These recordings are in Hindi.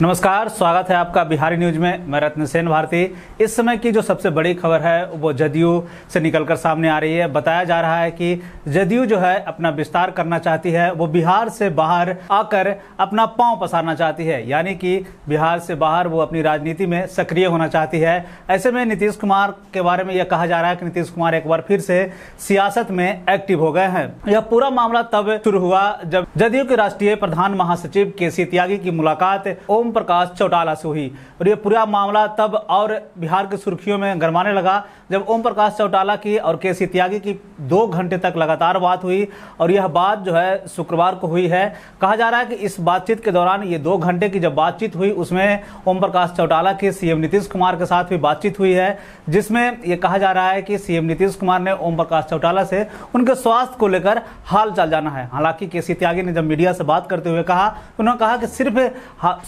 नमस्कार स्वागत है आपका बिहारी न्यूज में मैं रत्नसेन भारती इस समय की जो सबसे बड़ी खबर है वो जदयू से निकलकर सामने आ रही है बताया जा रहा है कि जदयू जो है अपना विस्तार करना चाहती है वो बिहार से बाहर आकर अपना पांव पसारना चाहती है यानी कि बिहार से बाहर वो अपनी राजनीति में सक्रिय होना चाहती है ऐसे में नीतीश कुमार के बारे में यह कहा जा रहा है कि नीतीश कुमार एक बार फिर से सियासत में एक्टिव हो गए हैं यह पूरा मामला तब शुरू हुआ जब जदयू के राष्ट्रीय प्रधान महासचिव के सी त्यागी की मुलाकात ओ ओम प्रकाश चौटाला से हुई और ये पूरा मामला तब और बिहार की सुर्खियों में गरमाने लगा जब ओम प्रकाश चौटाला की और के सी त्यागी की दो घंटे तक लगातार बात हुई और यह बात जो है शुक्रवार को हुई है कहा जा रहा है कि इस बातचीत के दौरान ये दो घंटे की जब बातचीत हुई उसमें ओम प्रकाश चौटाला की सीएम नीतीश कुमार के साथ भी बातचीत हुई है जिसमें यह कहा जा रहा है कि सीएम नीतीश कुमार ने ओम प्रकाश चौटाला से उनके स्वास्थ्य को लेकर हाल चाल जाना है हालांकि के सी त्यागी ने जब मीडिया से बात करते हुए कहा उन्होंने कहा कि सिर्फ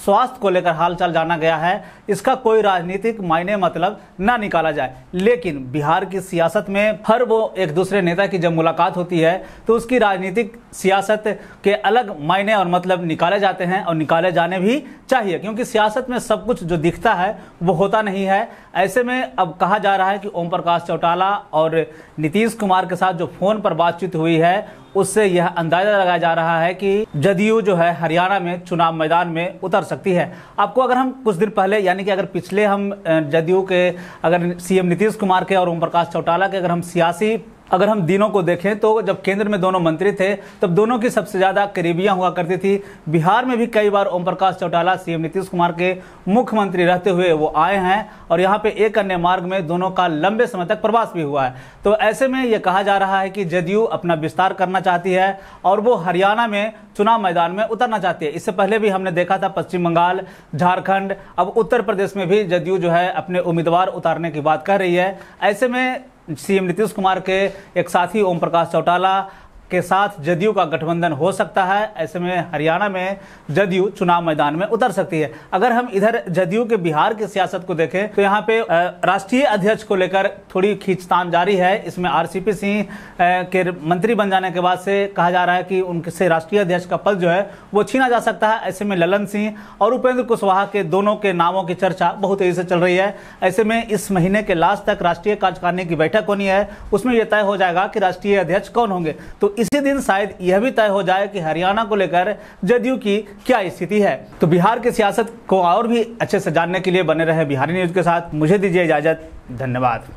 स्वास्थ्य स्वास्थ्य को लेकर हालचाल जाना गया है इसका कोई राजनीतिक मायने मतलब ना निकाला जाए लेकिन बिहार की सियासत में हर वो एक दूसरे नेता की जब मुलाकात होती है तो उसकी राजनीतिक सियासत के अलग मायने और मतलब निकाले जाते हैं और निकाले जाने भी चाहिए क्योंकि सियासत में सब कुछ जो दिखता है वो होता नहीं है ऐसे में अब कहा जा रहा है कि ओम प्रकाश चौटाला और नीतीश कुमार के साथ जो फ़ोन पर बातचीत हुई है उससे यह अंदाजा लगाया जा रहा है कि जदयू जो है हरियाणा में चुनाव मैदान में उतर सकती है आपको अगर हम कुछ दिन पहले यानी कि अगर पिछले हम जदयू के अगर सीएम नीतीश कुमार के और ओम प्रकाश चौटाला के अगर हम सियासी अगर हम दिनों को देखें तो जब केंद्र में दोनों मंत्री थे तब दोनों की सबसे ज़्यादा करीबियां हुआ करती थी बिहार में भी कई बार ओम प्रकाश चौटाला सीएम नीतीश कुमार के मुख्यमंत्री रहते हुए वो आए हैं और यहाँ पे एक अन्य मार्ग में दोनों का लंबे समय तक प्रवास भी हुआ है तो ऐसे में ये कहा जा रहा है कि जदयू अपना विस्तार करना चाहती है और वो हरियाणा में चुनाव मैदान में उतरना चाहती है इससे पहले भी हमने देखा था पश्चिम बंगाल झारखंड अब उत्तर प्रदेश में भी जदयू जो है अपने उम्मीदवार उतारने की बात कर रही है ऐसे में सीएम नीतीश कुमार के एक साथी ओम प्रकाश चौटाला के साथ जदयू का गठबंधन हो सकता है ऐसे में हरियाणा में जदयू चुनाव मैदान में उतर सकती है अगर हम इधर जदयू के बिहार की सियासत को देखें तो यहाँ पे राष्ट्रीय अध्यक्ष को लेकर थोड़ी खींचतान जारी है इसमें आरसीपी सिंह के मंत्री बन जाने के बाद से कहा जा रहा है कि उनसे राष्ट्रीय अध्यक्ष का पद जो है वो छीना जा सकता है ऐसे में ललन सिंह और उपेंद्र कुशवाहा के दोनों के नामों की चर्चा बहुत तेजी से चल रही है ऐसे में इस महीने के लास्ट तक राष्ट्रीय कार्यकारिणी की बैठक होनी है उसमें यह तय हो जाएगा कि राष्ट्रीय अध्यक्ष कौन होंगे तो इसी दिन शायद यह भी तय हो जाए कि हरियाणा को लेकर जदयू की क्या स्थिति है तो बिहार की सियासत को और भी अच्छे से जानने के लिए बने रहे बिहारी न्यूज के साथ मुझे दीजिए इजाजत धन्यवाद